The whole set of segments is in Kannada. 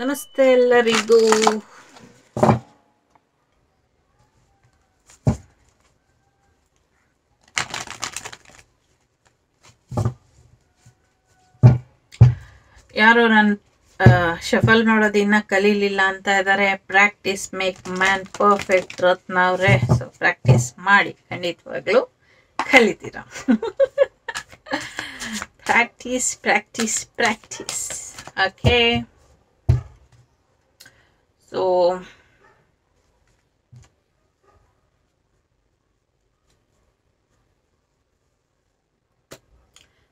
ನಮಸ್ತೆ ಎಲ್ಲರಿಗೂ ಯಾರು ನನ್ನ ಶಫಲ್ ನೋಡೋದು ಇನ್ನ ಕಲೀಲಿಲ್ಲ ಅಂತ ಇದ್ದಾರೆ practice make man perfect Ratna ಅವರೇ ಸೊ ಪ್ರಾಕ್ಟೀಸ್ ಮಾಡಿ ಖಂಡಿತವಾಗ್ಲೂ ಕಲಿತೀರ practice practice practice okay So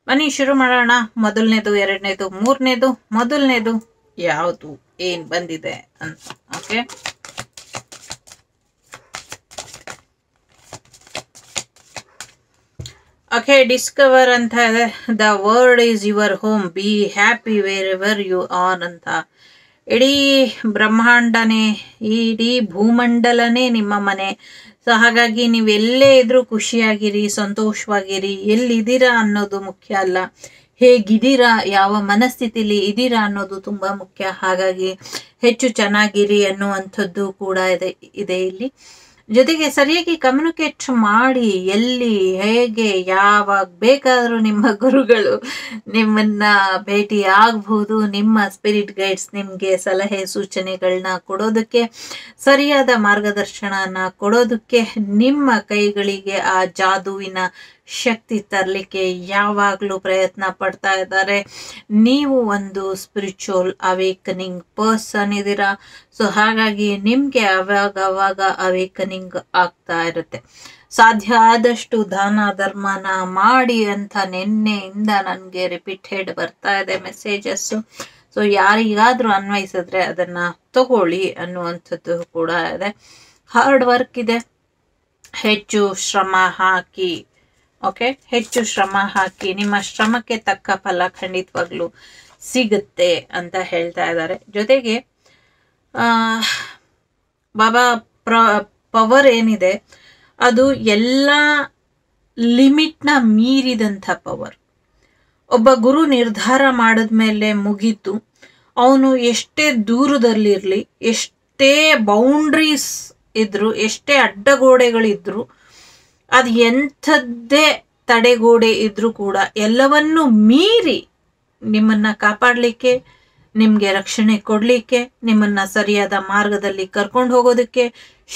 ಮನಿ ಶುರು ಮಾಡೋಣ ಮೊದಲನೇದು ಎರಡನೇದು ಮೂರನೇದು ಮೊದಲನೇದು ಯಾವುದು ಏನ್ ಬಂದಿದೆ ಅಂತ ಓಕೆ ಓಕೆ ಡಿಸ್ಕವರ್ ಅಂತ ಇದೆ the world is your home be happy wherever you are ಅಂತ ಇಡೀ ಬ್ರಹ್ಮಾಂಡನೇ ಇಡೀ ಭೂಮಂಡಲನೇ ನಿಮ್ಮ ಮನೆ ಸೊ ಹಾಗಾಗಿ ನೀವು ಇದ್ರೂ ಖುಷಿಯಾಗಿರಿ ಸಂತೋಷವಾಗಿರಿ ಎಲ್ಲಿದ್ದೀರಾ ಅನ್ನೋದು ಮುಖ್ಯ ಅಲ್ಲ ಹೇಗಿದ್ದೀರಾ ಯಾವ ಮನಸ್ಥಿತಿಲಿ ಇದ್ದೀರಾ ಅನ್ನೋದು ತುಂಬ ಮುಖ್ಯ ಹಾಗಾಗಿ ಹೆಚ್ಚು ಚೆನ್ನಾಗಿರಿ ಅನ್ನುವಂಥದ್ದು ಕೂಡ ಇದೆ ಇದೆ ಇಲ್ಲಿ ಜೊತೆಗೆ ಸರಿಯಾಗಿ ಕಮ್ಯುನಿಕೇಟ್ ಮಾಡಿ ಎಲ್ಲಿ ಹೇಗೆ ಯಾವಾಗ ಬೇಕಾದರೂ ನಿಮ್ಮ ಗುರುಗಳು ನಿಮ್ಮನ್ನ ಭೇಟಿ ಆಗಬಹುದು ನಿಮ್ಮ ಸ್ಪಿರಿಟ್ ಗೈಡ್ಸ್ ನಿಮಗೆ ಸಲಹೆ ಸೂಚನೆಗಳನ್ನ ಕೊಡೋದಕ್ಕೆ ಸರಿಯಾದ ಮಾರ್ಗದರ್ಶನನ ಕೊಡೋದಕ್ಕೆ ನಿಮ್ಮ ಕೈಗಳಿಗೆ ಆ ಜಾದುವಿನ ಶಕ್ತಿ ತರಲಿಕ್ಕೆ ಯಾವಾಗಲೂ ಪ್ರಯತ್ನ ಪಡ್ತಾ ಇದ್ದಾರೆ ನೀವು ಒಂದು ಸ್ಪಿರಿಚುವಲ್ ಅವೇಕನಿಂಗ್ ಪರ್ಸನ್ ಇದ್ದೀರಾ ಸೊ ಹಾಗಾಗಿ ನಿಮಗೆ ಅವಾಗ ಅವಾಗ ಅವೇಕನಿಂಗ್ ಆಗ್ತಾ ಇರುತ್ತೆ ಸಾಧ್ಯ ಆದಷ್ಟು ದಾನ ಧರ್ಮನ ಮಾಡಿ ಅಂತ ನಿನ್ನೆಯಿಂದ ನನಗೆ ರಿಪೀಟೆಡ್ ಬರ್ತಾ ಇದೆ ಮೆಸೇಜಸ್ಸು ಸೊ ಯಾರಿಗಾದರೂ ಅನ್ವಯಿಸಿದ್ರೆ ಅದನ್ನು ತಗೊಳ್ಳಿ ಅನ್ನುವಂಥದ್ದು ಕೂಡ ಇದೆ ಹಾರ್ಡ್ ವರ್ಕ್ ಇದೆ ಹೆಚ್ಚು ಶ್ರಮ ಹಾಕಿ ಓಕೆ ಹೆಚ್ಚು ಶ್ರಮ ಹಾಕಿ ನಿಮ್ಮ ಶ್ರಮಕ್ಕೆ ತಕ್ಕ ಫಲ ಖಂಡಿತವಾಗ್ಲೂ ಸಿಗುತ್ತೆ ಅಂತ ಹೇಳ್ತಾ ಇದ್ದಾರೆ ಜೊತೆಗೆ ಬಾಬಾ ಪ್ರ ಪವರ್ ಏನಿದೆ ಅದು ಎಲ್ಲ ಲಿಮಿಟ್ನ ಮೀರಿದಂಥ ಪವರ್ ಒಬ್ಬ ಗುರು ನಿರ್ಧಾರ ಮಾಡಿದ್ಮೇಲೆ ಮುಗೀತು ಅವನು ಎಷ್ಟೇ ದೂರದಲ್ಲಿರಲಿ ಎಷ್ಟೇ ಬೌಂಡ್ರೀಸ್ ಇದ್ರು ಎಷ್ಟೇ ಅಡ್ಡಗೋಡೆಗಳಿದ್ರು ಅದು ಎಂಥದ್ದೇ ತಡೆಗೋಡೆ ಇದ್ರೂ ಕೂಡ ಎಲ್ಲವನ್ನೂ ಮೀರಿ ನಿಮ್ಮನ್ನ ಕಾಪಾಡಲಿಕ್ಕೆ ನಿಮಗೆ ರಕ್ಷಣೆ ಕೊಡಲಿಕ್ಕೆ ನಿಮ್ಮನ್ನು ಸರಿಯಾದ ಮಾರ್ಗದಲ್ಲಿ ಕರ್ಕೊಂಡು ಹೋಗೋದಕ್ಕೆ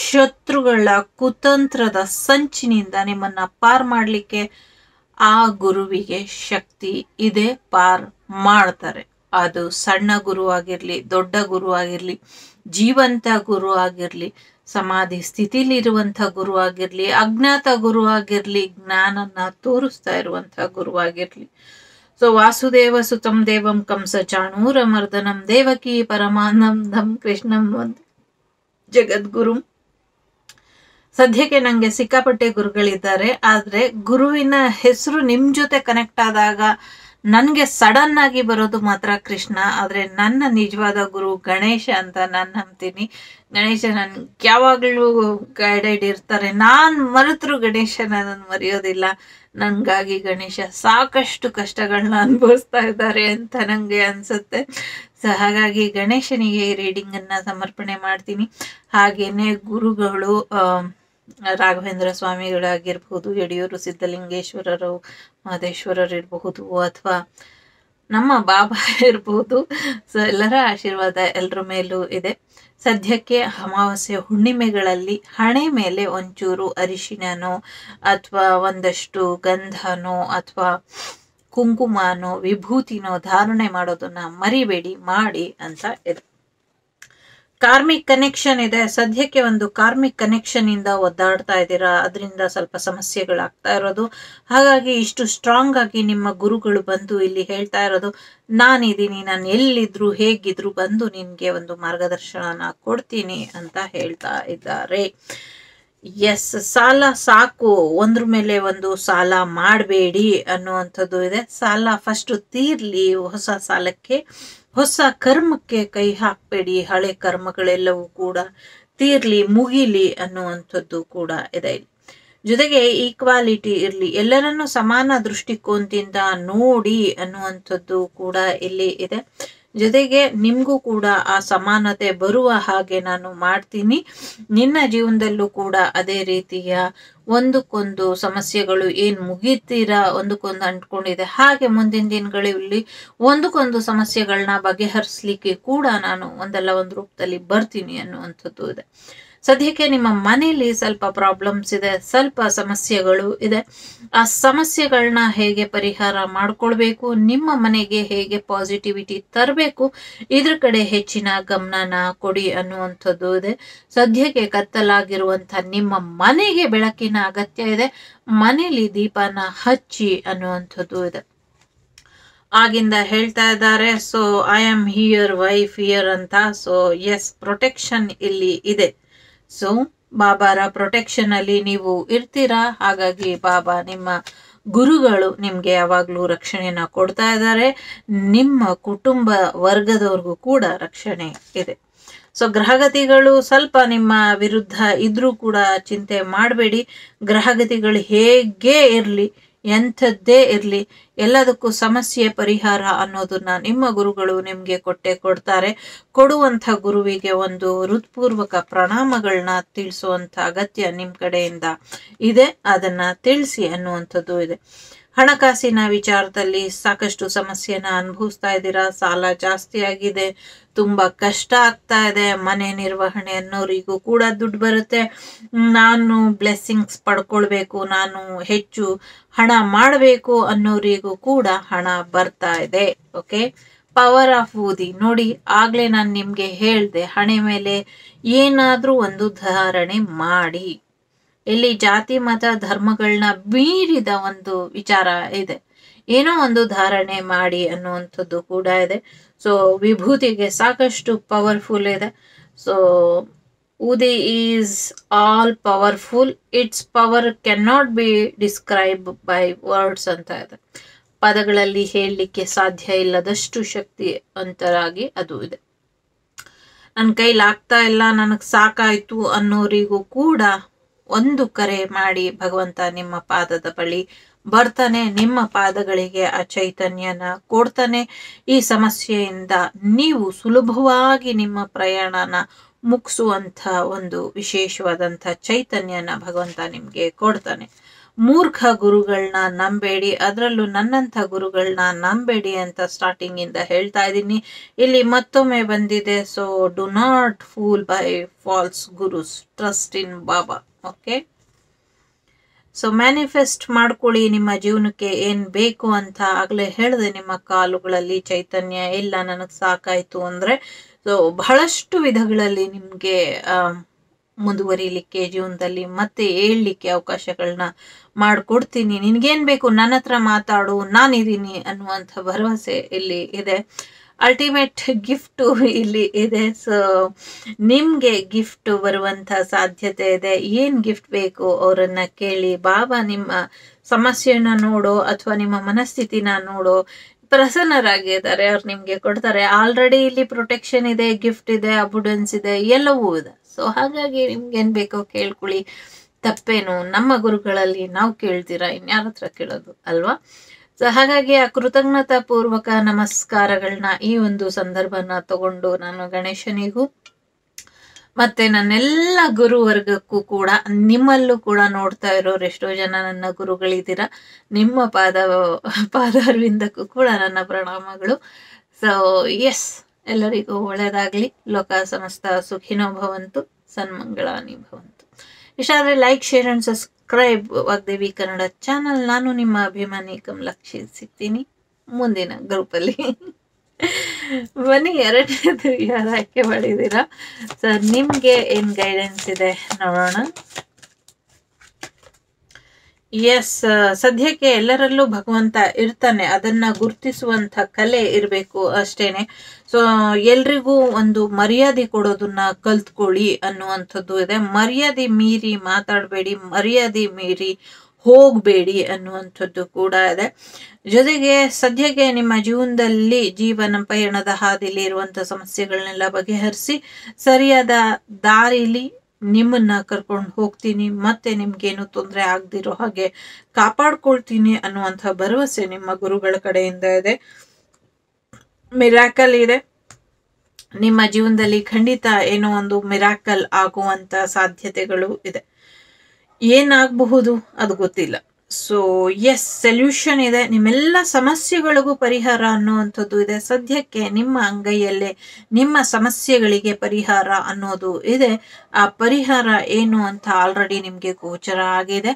ಶತ್ರುಗಳ ಕುತಂತ್ರದ ಸಂಚಿನಿಂದ ನಿಮ್ಮನ್ನ ಪಾರ್ ಮಾಡಲಿಕ್ಕೆ ಆ ಗುರುವಿಗೆ ಶಕ್ತಿ ಇದೆ ಪಾರ್ ಮಾಡ್ತಾರೆ ಅದು ಸಣ್ಣ ಗುರು ಆಗಿರಲಿ ದೊಡ್ಡ ಗುರು ಆಗಿರಲಿ ಜೀವಂತ ಗುರು ಆಗಿರಲಿ ಸಮಾಧಿ ಸ್ಥಿತಿಲಿರುವಂಥ ಗುರುವಾಗಿರ್ಲಿ ಅಜ್ಞಾತ ಗುರು ಆಗಿರ್ಲಿ ಜ್ಞಾನನ ತೋರಿಸ್ತಾ ಇರುವಂಥ ಗುರುವಾಗಿರ್ಲಿ ಸೊ ವಾಸುದೇವ ಸುತಂ ದೇವಂ ಕಂಸ ಚಾಣೂರ ಮರ್ದನಂ ದೇವಕಿ ಪರಮಾನಂದಂ ಕೃಷ್ಣಂ ಜಗದ್ಗುರು ಸದ್ಯಕ್ಕೆ ನಂಗೆ ಸಿಕ್ಕಾಪಟ್ಟೆ ಗುರುಗಳಿದ್ದಾರೆ ಆದರೆ ಗುರುವಿನ ಹೆಸರು ನಿಮ್ಮ ಜೊತೆ ಕನೆಕ್ಟ್ ಆದಾಗ ನನಗೆ ಸಡನ್ ಆಗಿ ಬರೋದು ಮಾತ್ರ ಕೃಷ್ಣ ಆದರೆ ನನ್ನ ನಿಜವಾದ ಗುರು ಗಣೇಶ ಅಂತ ನಾನು ನಂಬ್ತೀನಿ ಗಣೇಶ ನನ್ಗೆ ಯಾವಾಗಲೂ ಗೈಡೆಡ್ ಇರ್ತಾರೆ ನಾನು ಮರೆತರು ಗಣೇಶ ನನ್ನನ್ನು ಮರೆಯೋದಿಲ್ಲ ನನಗಾಗಿ ಗಣೇಶ ಸಾಕಷ್ಟು ಕಷ್ಟಗಳನ್ನ ಅನುಭವಿಸ್ತಾ ಇದ್ದಾರೆ ಅಂತ ನನಗೆ ಅನಿಸುತ್ತೆ ಸೊ ಹಾಗಾಗಿ ಗಣೇಶನಿಗೆ ಈ ರೀಡಿಂಗನ್ನು ಸಮರ್ಪಣೆ ಮಾಡ್ತೀನಿ ಹಾಗೆಯೇ ಗುರುಗಳು ರಾಘವೇಂದ್ರ ಸ್ವಾಮಿಗಳಾಗಿರ್ಬಹುದು ಯಡಿಯೂರು ಸಿದ್ಧಲಿಂಗೇಶ್ವರರು ಮಹದೇಶ್ವರರು ಇರಬಹುದು ಅಥವಾ ನಮ್ಮ ಬಾಬಾ ಇರಬಹುದು ಸೊ ಎಲ್ಲರ ಆಶೀರ್ವಾದ ಎಲ್ಲರ ಮೇಲೂ ಇದೆ ಸದ್ಯಕ್ಕೆ ಅಮಾವಾಸ್ಯ ಹುಣ್ಣಿಮೆಗಳಲ್ಲಿ ಹಣೆ ಮೇಲೆ ಒಂಚೂರು ಅರಿಶಿನನೋ ಅಥವಾ ಒಂದಷ್ಟು ಗಂಧನೋ ಅಥವಾ ಕುಂಕುಮನೋ ವಿಭೂತಿನೋ ಧಾರಣೆ ಮಾಡೋದನ್ನ ಮರಿಬೇಡಿ ಮಾಡಿ ಅಂತ ಇದೆ ಕಾರ್ಮಿಕ್ ಕನೆಕ್ಷನ್ ಇದೆ ಸದ್ಯಕ್ಕೆ ಒಂದು ಕಾರ್ಮಿಕ್ ಕನೆಕ್ಷನ್ ಇಂದ ಒದ್ದಾಡ್ತಾ ಇದ್ದೀರಾ ಅದರಿಂದ ಸ್ವಲ್ಪ ಸಮಸ್ಯೆಗಳಾಗ್ತಾ ಇರೋದು ಹಾಗಾಗಿ ಇಷ್ಟು ಸ್ಟ್ರಾಂಗ್ ಆಗಿ ನಿಮ್ಮ ಗುರುಗಳು ಬಂದು ಇಲ್ಲಿ ಹೇಳ್ತಾ ಇರೋದು ನಾನಿದ್ದೀನಿ ನಾನು ಎಲ್ಲಿದ್ರು ಹೇಗಿದ್ರು ಬಂದು ನಿನಗೆ ಒಂದು ಮಾರ್ಗದರ್ಶನ ಕೊಡ್ತೀನಿ ಅಂತ ಹೇಳ್ತಾ ಇದ್ದಾರೆ ಎಸ್ ಸಾಲ ಸಾಕು ಒಂದ್ರ ಮೇಲೆ ಒಂದು ಸಾಲ ಮಾಡಬೇಡಿ ಅನ್ನುವಂಥದ್ದು ಇದೆ ಸಾಲ ಫಸ್ಟ್ ತೀರ್ಲಿ ಹೊಸ ಸಾಲಕ್ಕೆ ಹೊಸ ಕರ್ಮಕ್ಕೆ ಕೈ ಹಾಕಬೇಡಿ ಹಳೆ ಕರ್ಮಗಳೆಲ್ಲವೂ ಕೂಡ ತೀರ್ಲಿ ಮುಗಿಲಿ ಅನ್ನುವಂಥದ್ದು ಕೂಡ ಇದೆ ಜೊತೆಗೆ ಈಕ್ವಾಲಿಟಿ ಇರಲಿ ಎಲ್ಲರನ್ನು ಸಮಾನ ದೃಷ್ಟಿಕೋನದಿಂದ ನೋಡಿ ಅನ್ನುವಂಥದ್ದು ಕೂಡ ಇಲ್ಲಿ ಇದೆ ಜೊತೆಗೆ ನಿಮಗೂ ಕೂಡ ಆ ಸಮಾನತೆ ಬರುವ ಹಾಗೆ ನಾನು ಮಾಡ್ತೀನಿ ನಿನ್ನ ಜೀವನದಲ್ಲೂ ಕೂಡ ಅದೇ ರೀತಿಯ ಒಂದಕ್ಕೊಂದು ಸಮಸ್ಯೆಗಳು ಏನು ಮುಗಿತೀರಾ ಒಂದಕ್ಕೊಂದು ಅಂಟ್ಕೊಂಡಿದೆ ಹಾಗೆ ಮುಂದಿನ ದಿನಗಳಲ್ಲಿ ಒಂದಕ್ಕೊಂದು ಸಮಸ್ಯೆಗಳನ್ನ ಬಗೆಹರಿಸಲಿಕ್ಕೆ ಕೂಡ ನಾನು ಒಂದಲ್ಲ ಒಂದು ರೂಪದಲ್ಲಿ ಬರ್ತೀನಿ ಅನ್ನುವಂಥದ್ದು ಇದೆ ಸದ್ಯಕ್ಕೆ ನಿಮ್ಮ ಮನೆಯಲ್ಲಿ ಸ್ವಲ್ಪ ಪ್ರಾಬ್ಲಮ್ಸ್ ಇದೆ ಸ್ವಲ್ಪ ಸಮಸ್ಯೆಗಳು ಇದೆ ಆ ಸಮಸ್ಯೆಗಳನ್ನ ಹೇಗೆ ಪರಿಹಾರ ಮಾಡಿಕೊಳ್ಬೇಕು ನಿಮ್ಮ ಮನೆಗೆ ಹೇಗೆ ಪಾಸಿಟಿವಿಟಿ ತರಬೇಕು ಇದ್ರ ಕಡೆ ಹೆಚ್ಚಿನ ಗಮನನ ಕೊಡಿ ಅನ್ನುವಂಥದ್ದು ಇದೆ ಸದ್ಯಕ್ಕೆ ಕತ್ತಲಾಗಿರುವಂಥ ನಿಮ್ಮ ಮನೆಗೆ ಬೆಳಕಿನ ಅಗತ್ಯ ಇದೆ ಮನೆಯಲ್ಲಿ ದೀಪನ ಹಚ್ಚಿ ಅನ್ನುವಂಥದ್ದು ಇದೆ ಆಗಿಂದ ಹೇಳ್ತಾ ಇದ್ದಾರೆ so I am here wife here ಅಂತ ಸೊ ಎಸ್ ಪ್ರೊಟೆಕ್ಷನ್ ಇಲ್ಲಿ ಇದೆ ಸೊ ಬಾಬಾರ ಪ್ರೊಟೆಕ್ಷನ್ ಅಲ್ಲಿ ನೀವು ಇರ್ತೀರಾ ಹಾಗಾಗಿ ಬಾಬಾ ನಿಮ್ಮ ಗುರುಗಳು ನಿಮಗೆ ಯಾವಾಗಲೂ ರಕ್ಷಣೆಯನ್ನು ಕೊಡ್ತಾ ಇದ್ದಾರೆ ನಿಮ್ಮ ಕುಟುಂಬ ವರ್ಗದವ್ರಿಗೂ ಕೂಡ ರಕ್ಷಣೆ ಇದೆ ಸೊ ಗ್ರಹಗತಿಗಳು ಸ್ವಲ್ಪ ನಿಮ್ಮ ವಿರುದ್ಧ ಇದ್ರೂ ಕೂಡ ಚಿಂತೆ ಮಾಡಬೇಡಿ ಗ್ರಹಗತಿಗಳು ಹೇಗೆ ಇರಲಿ ಎಂಥದ್ದೇ ಇರಲಿ ಎಲ್ಲದಕ್ಕೂ ಸಮಸ್ಯೆ ಪರಿಹಾರ ಅನ್ನೋದನ್ನ ನಿಮ್ಮ ಗುರುಗಳು ನಿಮಗೆ ಕೊಟ್ಟೆ ಕೊಡ್ತಾರೆ ಕೊಡುವಂಥ ಗುರುವಿಗೆ ಒಂದು ಹೃತ್ಪೂರ್ವಕ ಪ್ರಣಾಮಗಳನ್ನ ತಿಳಿಸುವಂಥ ಅಗತ್ಯ ನಿಮ್ಮ ಕಡೆಯಿಂದ ಇದೆ ಅದನ್ನ ತಿಳಿಸಿ ಅನ್ನುವಂಥದ್ದು ಇದೆ ಹಣಕಾಸಿನ ವಿಚಾರದಲ್ಲಿ ಸಾಕಷ್ಟು ಸಮಸ್ಯೆನ ಅನುಭವಿಸ್ತಾ ಇದ್ದೀರಾ ಸಾಲ ಜಾಸ್ತಿ ಆಗಿದೆ ತುಂಬಾ ಕಷ್ಟ ಆಗ್ತಾ ಇದೆ ಮನೆ ನಿರ್ವಹಣೆ ಅನ್ನೋರಿಗೂ ಕೂಡ ದುಡ್ಡು ಬರುತ್ತೆ ನಾನು ಬ್ಲೆಸ್ಸಿಂಗ್ಸ್ ಪಡ್ಕೊಳ್ಬೇಕು ನಾನು ಹೆಚ್ಚು ಹಣ ಮಾಡಬೇಕು ಅನ್ನೋರಿಗೂ ಕೂಡ ಹಣ ಬರ್ತಾ ಇದೆ ಓಕೆ ಪವರ್ ಆಫ್ ಊದಿ ನೋಡಿ ಆಗ್ಲೇ ನಾನು ನಿಮಗೆ ಹೇಳ್ದೆ ಹಣೆ ಮೇಲೆ ಏನಾದರೂ ಒಂದು ಧಾರಣೆ ಮಾಡಿ ಇಲ್ಲಿ ಜಾತಿ ಮತ ಧರ್ಮಗಳನ್ನ ಮೀರಿದ ಒಂದು ವಿಚಾರ ಇದೆ ಏನೋ ಒಂದು ಧಾರಣೆ ಮಾಡಿ ಅನ್ನುವಂಥದ್ದು ಕೂಡ ಇದೆ ಸೊ ವಿಭೂತಿಗೆ ಸಾಕಷ್ಟು ಪವರ್ಫುಲ್ ಇದೆ so Udi is all powerful it's power can not be describe by words ಅಂತ ಇದೆ ಪದಗಳಲ್ಲಿ ಹೇಳಲಿಕ್ಕೆ ಸಾಧ್ಯ ಇಲ್ಲದಷ್ಟು ಶಕ್ತಿ ಅಂತರಾಗಿ ಅದು ಇದೆ ನನ್ನ ಆಗ್ತಾ ಇಲ್ಲ ನನಗೆ ಸಾಕಾಯಿತು ಅನ್ನೋರಿಗೂ ಕೂಡ ಒಂದು ಕರೆ ಮಾಡಿ ಭಗವಂತ ನಿಮ್ಮ ಪಾದದ ಬಳಿ ಬರ್ತಾನೆ ನಿಮ್ಮ ಪಾದಗಳಿಗೆ ಆ ಚೈತನ್ಯನ ಕೊಡ್ತಾನೆ ಈ ಸಮಸ್ಯೆಯಿಂದ ನೀವು ಸುಲಭವಾಗಿ ನಿಮ್ಮ ಪ್ರಯಾಣನ ಮುಗಿಸುವಂಥ ಒಂದು ವಿಶೇಷವಾದಂಥ ಚೈತನ್ಯನ ಭಗವಂತ ನಿಮಗೆ ಕೊಡ್ತಾನೆ ಮೂರ್ಖ ಗುರುಗಳನ್ನ ನಂಬೇಡಿ ಅದರಲ್ಲೂ ನನ್ನಂಥ ಗುರುಗಳನ್ನ ನಂಬೇಡಿ ಅಂತ ಸ್ಟಾರ್ಟಿಂಗಿಂದ ಹೇಳ್ತಾ ಇದ್ದೀನಿ ಇಲ್ಲಿ ಮತ್ತೊಮ್ಮೆ ಬಂದಿದೆ so do not fool by false gurus trust in Baba okay so manifest ಮಾಡ್ಕೊಳ್ಳಿ ನಿಮ್ಮ ಜೀವನಕ್ಕೆ ಏನು ಬೇಕು ಅಂತ ಆಗಲೇ ಹೇಳಿದೆ ನಿಮ್ಮ ಕಾಲುಗಳಲ್ಲಿ ಚೈತನ್ಯ ಇಲ್ಲ ನನಗೆ ಸಾಕಾಯಿತು ಅಂದರೆ ಸೊ ಬಹಳಷ್ಟು ವಿಧಗಳಲ್ಲಿ ನಿಮಗೆ ಮುಂದುವರಿಲಿಕ್ಕೆ ಜೀವನದಲ್ಲಿ ಮತ್ತೆ ಹೇಳಲಿಕ್ಕೆ ಅವಕಾಶಗಳನ್ನ ಮಾಡಿಕೊಡ್ತೀನಿ ನಿನಗೇನು ಬೇಕು ನನ್ನ ಹತ್ರ ಮಾತಾಡು ನಾನಿದ್ದೀನಿ ಅನ್ನುವಂಥ ಭರವಸೆ ಇಲ್ಲಿ ಇದೆ ಅಲ್ಟಿಮೇಟ್ ಗಿಫ್ಟು ಇಲ್ಲಿ ಇದೆ ಸೊ ನಿಮಗೆ ಗಿಫ್ಟ್ ಬರುವಂಥ ಸಾಧ್ಯತೆ ಇದೆ ಏನು ಗಿಫ್ಟ್ ಬೇಕು ಅವರನ್ನು ಕೇಳಿ ಬಾಬಾ ನಿಮ್ಮ ಸಮಸ್ಯೆಯನ್ನು ನೋಡೋ ಅಥವಾ ನಿಮ್ಮ ಮನಸ್ಥಿತಿನ ನೋಡೋ ಪ್ರಸನ್ನರಾಗಿದ್ದಾರೆ ಅವ್ರು ನಿಮಗೆ ಕೊಡ್ತಾರೆ ಆಲ್ರೆಡಿ ಇಲ್ಲಿ ಪ್ರೊಟೆಕ್ಷನ್ ಇದೆ ಗಿಫ್ಟ್ ಇದೆ ಅಬುಡೆನ್ಸ್ ಇದೆ ಎಲ್ಲವೂ ಇದೆ ಸೊ ಹಾಗಾಗಿ ನಿಮ್ಗೇನು ಬೇಕೋ ಕೇಳ್ಕೊಳ್ಳಿ ತಪ್ಪೇನು ನಮ್ಮ ಗುರುಗಳಲ್ಲಿ ನಾವು ಕೇಳ್ತೀರಾ ಇನ್ಯಾರ ಹತ್ರ ಕೇಳೋದು ಅಲ್ವಾ ಸೊ ಹಾಗಾಗಿ ಆ ಕೃತಜ್ಞತಾ ಪೂರ್ವಕ ನಮಸ್ಕಾರಗಳನ್ನ ಈ ಒಂದು ಸಂದರ್ಭನ ತಗೊಂಡು ನಾನು ಗಣೇಶನಿಗೂ ಮತ್ತೆ ನನ್ನೆಲ್ಲ ಗುರುವರ್ಗಕ್ಕೂ ಕೂಡ ನಿಮ್ಮಲ್ಲೂ ಕೂಡ ನೋಡ್ತಾ ಇರೋರು ಎಷ್ಟೋ ಜನ ನನ್ನ ಗುರುಗಳಿದ್ದೀರ ನಿಮ್ಮ ಪಾದ ಪಾದಾರ್ವಿಂದಕ್ಕೂ ಕೂಡ ನನ್ನ ಪ್ರಣಾಮಗಳು ಸೊ ಎಸ್ ಎಲ್ಲರಿಗೂ ಒಳ್ಳೆಯದಾಗಲಿ ಲೋಕ ಸಮಸ್ತ ಸುಖಿನೋ ಭವಂತು ಸನ್ಮಂಗಳಾನಿ ಭವಂತು ಇಷ್ಟಾದರೆ like share and subs subscribe Vagdevi Kannada channel ನಾನು ನಿಮ್ಮ ಅಭಿಮಾನಿ ಕಮಲಾಕ್ಷಿ ಸಿಗ್ತೀನಿ ಮುಂದಿನ ಗ್ರೂಪಲ್ಲಿ ಬನ್ನಿ ಎರಡನೇದು ಯಾರು ಆಯ್ಕೆ ಮಾಡಿದ್ದೀರಾ ಸರ್ ನಿಮಗೆ ಏನು ಗೈಡೆನ್ಸ್ ಇದೆ ನೋಡೋಣ ಎಸ್ ಸದ್ಯಕ್ಕೆ ಎಲ್ಲರಲ್ಲೂ ಭಗವಂತ ಇರ್ತಾನೆ ಅದನ್ನು ಗುರುತಿಸುವಂಥ ಕಲೆ ಇರಬೇಕು ಅಷ್ಟೇನೆ ಸೊ ಎಲ್ರಿಗೂ ಒಂದು ಮರ್ಯಾದೆ ಕೊಡೋದನ್ನ ಕಲ್ತ್ಕೊಳ್ಳಿ ಅನ್ನುವಂಥದ್ದು ಇದೆ ಮರ್ಯಾದೆ ಮೀರಿ ಮಾತಾಡಬೇಡಿ ಮರ್ಯಾದೆ ಮೀರಿ ಹೋಗಬೇಡಿ ಅನ್ನುವಂಥದ್ದು ಕೂಡ ಇದೆ ಜೊತೆಗೆ ಸದ್ಯಕ್ಕೆ ನಿಮ್ಮ ಜೀವನದಲ್ಲಿ ಜೀವನ ಪಯಣದ ಹಾದಿಲಿ ಇರುವಂಥ ಸಮಸ್ಯೆಗಳನ್ನೆಲ್ಲ ಬಗೆಹರಿಸಿ ಸರಿಯಾದ ದಾರಿಲಿ ನಿಮ್ಮನ್ನ ಕರ್ಕೊಂಡು ಹೋಗ್ತೀನಿ ಮತ್ತೆ ನಿಮ್ಗೇನು ತೊಂದರೆ ಆಗದಿರೋ ಹಾಗೆ ಕಾಪಾಡ್ಕೊಳ್ತೀನಿ ಅನ್ನುವಂಥ ಭರವಸೆ ನಿಮ್ಮ ಗುರುಗಳ ಕಡೆಯಿಂದ ಇದೆ ಮಿರಾಕಲ್ ಇದೆ ನಿಮ್ಮ ಜೀವನದಲ್ಲಿ ಖಂಡಿತ ಏನೋ ಒಂದು ಮಿರಾಕಲ್ ಆಗುವಂತ ಸಾಧ್ಯತೆಗಳು ಇದೆ ಏನಾಗಬಹುದು ಅದು ಗೊತ್ತಿಲ್ಲ ಸೊ ಎಸ್ ಸೊಲ್ಯೂಷನ್ ಇದೆ ನಿಮ್ಮೆಲ್ಲ ಸಮಸ್ಯೆಗಳಿಗೂ ಪರಿಹಾರ ಅನ್ನುವಂಥದ್ದು ಇದೆ ಸದ್ಯಕ್ಕೆ ನಿಮ್ಮ ಅಂಗೈಯಲ್ಲೇ ನಿಮ್ಮ ಸಮಸ್ಯೆಗಳಿಗೆ ಪರಿಹಾರ ಅನ್ನೋದು ಇದೆ ಆ ಪರಿಹಾರ ಏನು ಅಂತ ಆಲ್ರೆಡಿ ನಿಮಗೆ ಗೋಚರ ಆಗಿದೆ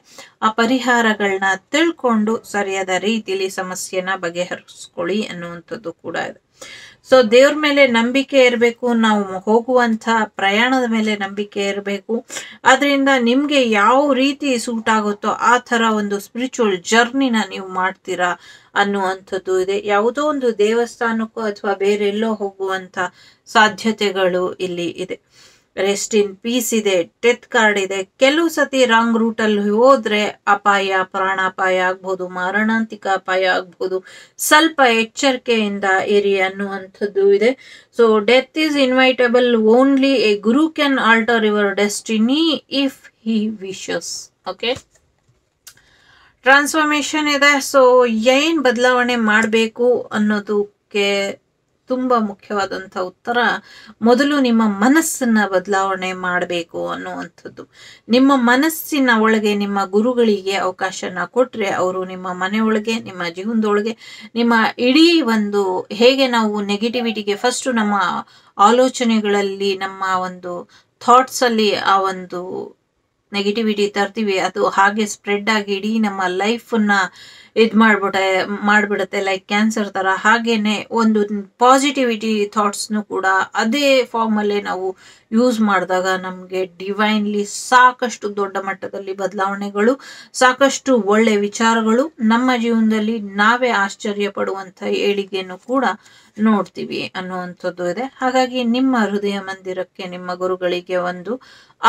ಆ ಪರಿಹಾರಗಳನ್ನ ತಿಳ್ಕೊಂಡು ಸರಿಯಾದ ರೀತಿಯಲ್ಲಿ ಸಮಸ್ಯೆನ ಬಗೆಹರಿಸ್ಕೊಳ್ಳಿ ಅನ್ನುವಂಥದ್ದು ಕೂಡ ಇದೆ ಸೊ ದೇವ್ರ ಮೇಲೆ ನಂಬಿಕೆ ಇರಬೇಕು ನಾವು ಹೋಗುವಂಥ ಪ್ರಯಾಣದ ಮೇಲೆ ನಂಬಿಕೆ ಇರಬೇಕು ಅದರಿಂದ ನಿಮಗೆ ಯಾವ ರೀತಿ ಸೂಟ್ ಆಗುತ್ತೋ ಆ ಥರ ಒಂದು ಸ್ಪಿರಿಚುವಲ್ ಜರ್ನಿನ ನೀವು ಮಾಡ್ತೀರಾ ಅನ್ನುವಂಥದ್ದು ಇದೆ ಯಾವುದೋ ಒಂದು ದೇವಸ್ಥಾನಕ್ಕೂ ಅಥವಾ ಬೇರೆಲ್ಲೋ ಹೋಗುವಂಥ ಸಾಧ್ಯತೆಗಳು ಇಲ್ಲಿ ಇದೆ ರೆಸ್ಟ್ ಇನ್ ಪೀಸ್ ಇದೆ ಡೆತ್ ಕಾರ್ಡ್ ಇದೆ ಕೆಲವು ಸತಿ ರಾಂಗ್ ರೂಟಲ್ಲಿ ಹೋದರೆ ಅಪಾಯ ಪ್ರಾಣಾಪಾಯ ಆಗ್ಬೋದು ಮಾರಣಾಂತಿಕ ಅಪಾಯ ಆಗ್ಬೋದು ಸ್ವಲ್ಪ ಎಚ್ಚರಿಕೆಯಿಂದ ಇರಿ ಅನ್ನುವಂಥದ್ದು ಇದೆ so death is inevitable only a guru can alter your destiny if he wishes okay transformation ಇದೆ ಸೊ ಏನು ಬದಲಾವಣೆ ಮಾಡಬೇಕು ಅನ್ನೋದಕ್ಕೆ ತುಂಬ ಮುಖ್ಯವಾದಂಥ ಉತ್ತರ ಮೊದಲು ನಿಮ್ಮ ಮನಸ್ಸನ್ನು ಬದಲಾವಣೆ ಮಾಡಬೇಕು ಅನ್ನುವಂಥದ್ದು ನಿಮ್ಮ ಮನಸ್ಸಿನ ಒಳಗೆ ನಿಮ್ಮ ಗುರುಗಳಿಗೆ ಅವಕಾಶನ ಕೊಟ್ಟರೆ ಅವರು ನಿಮ್ಮ ಮನೆಯೊಳಗೆ ನಿಮ್ಮ ಜೀವನದೊಳಗೆ ನಿಮ್ಮ ಇಡೀ ಒಂದು ಹೇಗೆ ನಾವು ನೆಗೆಟಿವಿಟಿಗೆ ಫಸ್ಟು ನಮ್ಮ ಆಲೋಚನೆಗಳಲ್ಲಿ ನಮ್ಮ ಒಂದು ಥಾಟ್ಸಲ್ಲಿ ಆ ಒಂದು ನೆಗೆಟಿವಿಟಿ ತರ್ತೀವಿ ಅದು ಹಾಗೆ ಸ್ಪ್ರೆಡ್ ಆಗಿ ಇಡೀ ನಮ್ಮ ಲೈಫನ್ನು ಇದು ಮಾಡ್ಬಿಟ್ಟೆ ಮಾಡಿಬಿಡುತ್ತೆ ಲೈಕ್ ಕ್ಯಾನ್ಸರ್ ಥರ ಹಾಗೇನೆ ಒಂದು ಪಾಸಿಟಿವಿಟಿ ಥಾಟ್ಸ್ನು ಕೂಡ ಅದೇ ಫಾರ್ಮಲ್ಲೇ ನಾವು ಯೂಸ್ ಮಾಡಿದಾಗ ನಮಗೆ ಡಿವೈನ್ಲಿ ಸಾಕಷ್ಟು ದೊಡ್ಡ ಮಟ್ಟದಲ್ಲಿ ಬದಲಾವಣೆಗಳು ಸಾಕಷ್ಟು ಒಳ್ಳೆ ವಿಚಾರಗಳು ನಮ್ಮ ಜೀವನದಲ್ಲಿ ನಾವೇ ಆಶ್ಚರ್ಯ ಪಡುವಂಥ ಏಳಿಗೆಯನ್ನು ಕೂಡ ನೋಡ್ತೀವಿ ಅನ್ನುವಂಥದ್ದು ಇದೆ ಹಾಗಾಗಿ ನಿಮ್ಮ ಹೃದಯ ಮಂದಿರಕ್ಕೆ ನಿಮ್ಮ ಗುರುಗಳಿಗೆ ಒಂದು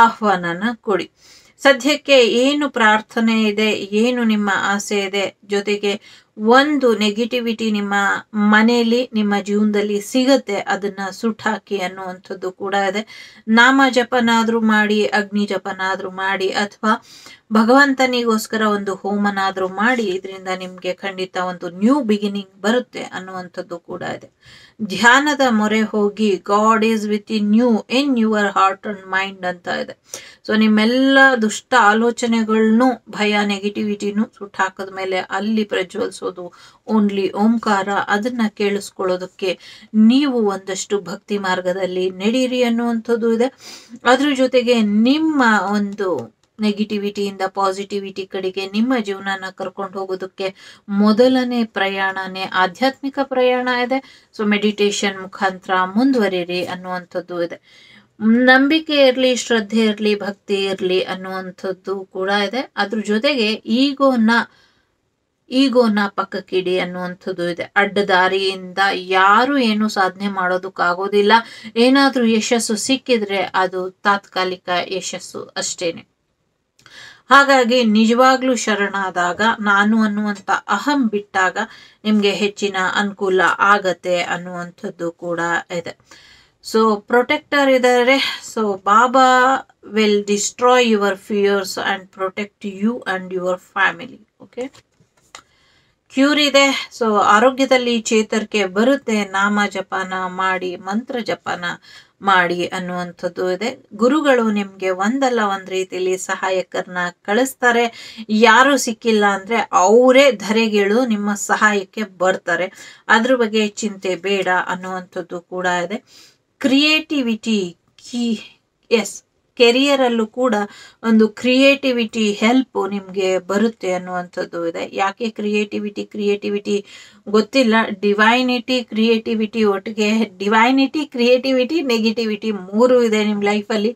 ಆಹ್ವಾನನ ಕೊಡಿ ಸದ್ಯಕ್ಕೆ ಏನು ಪ್ರಾರ್ಥನೆ ಇದೆ ಏನು ನಿಮ್ಮ ಆಸೆ ಇದೆ ಜೊತೆಗೆ ಒಂದು ನೆಗೆಟಿವಿಟಿ ನಿಮ್ಮ ಮನೆಯಲ್ಲಿ ನಿಮ್ಮ ಜೀವನದಲ್ಲಿ ಸಿಗುತ್ತೆ ಅದನ್ನ ಹಾಕಿ ಅನ್ನುವಂಥದ್ದು ಕೂಡ ಇದೆ ನಾಮ ಜಪನಾದ್ರೂ ಮಾಡಿ ಅಗ್ನಿ ಜಪನಾದ್ರೂ ಮಾಡಿ ಅಥವಾ ಭಗವಂತನಿಗೋಸ್ಕರ ಒಂದು ಹೋಮನಾದ್ರೂ ಮಾಡಿ ಇದರಿಂದ ನಿಮಗೆ ಖಂಡಿತ ಒಂದು ನ್ಯೂ ಬಿಗಿನಿಂಗ್ ಬರುತ್ತೆ ಅನ್ನುವಂಥದ್ದು ಕೂಡ ಇದೆ ಧ್ಯಾನದ ಮೊರೆ ಹೋಗಿ God is within you in your heart and mind ಅಂತ ಇದೆ ಸೊ ನಿಮ್ಮೆಲ್ಲ ದುಷ್ಟ ಆಲೋಚನೆಗಳನ್ನು ಭಯ ನೆಗೆಟಿವಿಟಿನೂ ಸುಟ್ಟ ಮೇಲೆ ಅಲ್ಲಿ ಪ್ರಜ್ವಲಿಸುವ ಕೇಳಿಸೋದು ಓನ್ಲಿ ಓಂಕಾರ ಅದನ್ನ ಕೇಳಿಸ್ಕೊಳ್ಳೋದಕ್ಕೆ ನೀವು ಒಂದಷ್ಟು ಭಕ್ತಿ ಮಾರ್ಗದಲ್ಲಿ ನಡೀರಿ ಅನ್ನುವಂಥದ್ದು ಇದೆ ಅದ್ರ ಜೊತೆಗೆ ನಿಮ್ಮ ಒಂದು ನೆಗೆಟಿವಿಟಿಯಿಂದ ಪಾಸಿಟಿವಿಟಿ ಕಡೆಗೆ ನಿಮ್ಮ ಜೀವನನ ಕರ್ಕೊಂಡು ಹೋಗೋದಕ್ಕೆ ಮೊದಲನೇ ಪ್ರಯಾಣನೇ ಆಧ್ಯಾತ್ಮಿಕ ಪ್ರಯಾಣ ಇದೆ ಸೊ ಮೆಡಿಟೇಷನ್ ಮುಖಾಂತರ ಮುಂದುವರಿರಿ ಅನ್ನುವಂಥದ್ದು ಇದೆ ನಂಬಿಕೆ ಇರಲಿ ಶ್ರದ್ಧೆ ಇರಲಿ ಭಕ್ತಿ ಇರಲಿ ಅನ್ನುವಂಥದ್ದು ಕೂಡ ಇದೆ ಅದ್ರ ಜೊತೆಗೆ ಈಗೋನ ಈಗೋನ ಪಕ್ಕಕ್ಕಿಡಿ ಅನ್ನುವಂಥದ್ದು ಇದೆ ಅಡ್ಡದಾರಿಯಿಂದ ಯಾರು ಏನು ಸಾಧನೆ ಮಾಡೋದಕ್ಕಾಗೋದಿಲ್ಲ ಏನಾದರೂ ಯಶಸ್ಸು ಸಿಕ್ಕಿದ್ರೆ ಅದು ತಾತ್ಕಾಲಿಕ ಯಶಸ್ಸು ಅಷ್ಟೇನೆ ಹಾಗಾಗಿ ನಿಜವಾಗ್ಲೂ ಶರಣಾದಾಗ ನಾನು ಅನ್ನುವಂಥ ಅಹಂ ಬಿಟ್ಟಾಗ ನಿಮಗೆ ಹೆಚ್ಚಿನ ಅನುಕೂಲ ಆಗತ್ತೆ ಅನ್ನುವಂಥದ್ದು ಕೂಡ ಇದೆ ಸೊ ಪ್ರೊಟೆಕ್ಟರ್ ಇದ್ದಾರೆ so Baba will destroy your fears and protect you and your family okay cure ಇದೆ ಸೊ ಆರೋಗ್ಯದಲ್ಲಿ ಚೇತರಿಕೆ ಬರುತ್ತೆ ನಾಮ ಜಪಾನ ಮಾಡಿ ಮಂತ್ರ ಜಪಾನ ಮಾಡಿ ಅನ್ನುವಂಥದ್ದು ಇದೆ ಗುರುಗಳು ನಿಮಗೆ ಒಂದಲ್ಲ ಒಂದು ರೀತಿಯಲ್ಲಿ ಸಹಾಯಕರನ್ನ ಕಳಿಸ್ತಾರೆ ಯಾರು ಸಿಕ್ಕಿಲ್ಲ ಅಂದರೆ ಅವರೇ ಧರೆಗಿಳು ನಿಮ್ಮ ಸಹಾಯಕ್ಕೆ ಬರ್ತಾರೆ ಅದ್ರ ಬಗ್ಗೆ ಚಿಂತೆ ಬೇಡ ಅನ್ನುವಂಥದ್ದು ಕೂಡ ಇದೆ ಕ್ರಿಯೇಟಿವಿಟಿ ಕಿ ಎಸ್ ಕೆರಿಯರಲ್ಲೂ ಕೂಡ ಒಂದು ಕ್ರಿಯೇಟಿವಿಟಿ ಹೆಲ್ಪ್ ನಿಮಗೆ ಬರುತ್ತೆ ಅನ್ನುವಂಥದ್ದು ಇದೆ ಯಾಕೆ ಕ್ರಿಯೇಟಿವಿಟಿ ಕ್ರಿಯೇಟಿವಿಟಿ ಗೊತ್ತಿಲ್ಲ ಡಿವೈನಿಟಿ ಕ್ರಿಯೇಟಿವಿಟಿ ಒಟ್ಟಿಗೆ ಡಿವೈನಿಟಿ ಕ್ರಿಯೇಟಿವಿಟಿ ನೆಗೆಟಿವಿಟಿ ಮೂರು ಇದೆ ನಿಮ್ಮ ಲೈಫಲ್ಲಿ